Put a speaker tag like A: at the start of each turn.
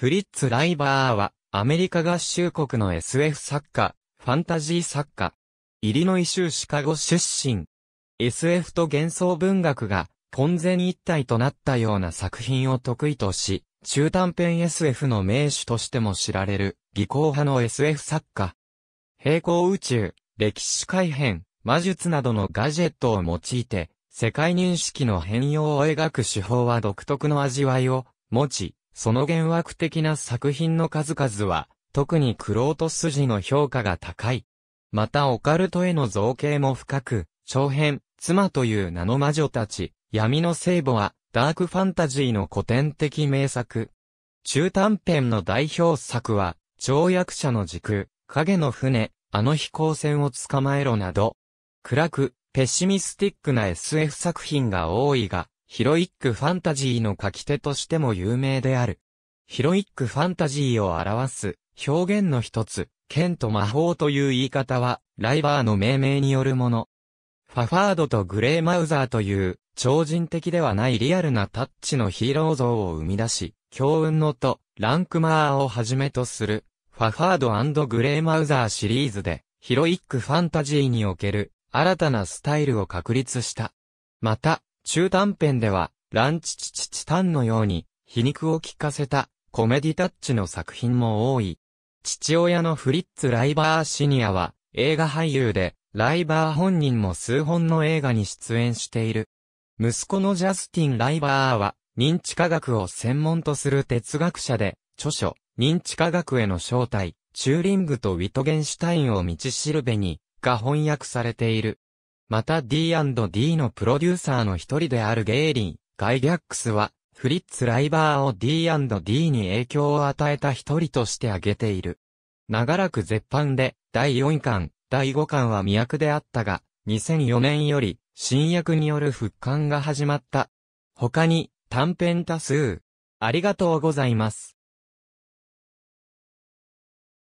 A: フリッツ・ライバーは、アメリカ合衆国の SF 作家、ファンタジー作家、イリノイ州シカゴ出身。SF と幻想文学が、混然一体となったような作品を得意とし、中短編 SF の名手としても知られる、技巧派の SF 作家。平行宇宙、歴史改変、魔術などのガジェットを用いて、世界認識の変容を描く手法は独特の味わいを持ち、その幻惑的な作品の数々は、特にクロート筋の評価が高い。またオカルトへの造形も深く、長編、妻という名の魔女たち、闇の聖母は、ダークファンタジーの古典的名作。中短編の代表作は、跳躍者の軸、影の船、あの飛行船を捕まえろなど、暗く、ペシミスティックな SF 作品が多いが、ヒロイックファンタジーの書き手としても有名である。ヒロイックファンタジーを表す表現の一つ、剣と魔法という言い方は、ライバーの命名によるもの。ファファードとグレーマウザーという超人的ではないリアルなタッチのヒーロー像を生み出し、強運のとランクマーをはじめとするファファードグレーマウザーシリーズでヒロイックファンタジーにおける新たなスタイルを確立した。また、中短編では、ランチチチチタンのように、皮肉を効かせた、コメディタッチの作品も多い。父親のフリッツ・ライバーシニアは、映画俳優で、ライバー本人も数本の映画に出演している。息子のジャスティン・ライバーは、認知科学を専門とする哲学者で、著書、認知科学への招待、チューリングとウィトゲンシュタインを道しるべに、が翻訳されている。また D&D のプロデューサーの一人であるゲイリー、ガイギャックスは、フリッツ・ライバーを D&D に影響を与えた一人として挙げている。長らく絶版で、第4巻、第5巻は未役であったが、2004年より、新役による復刊が始まった。他に、短編多数。ありがとうございます。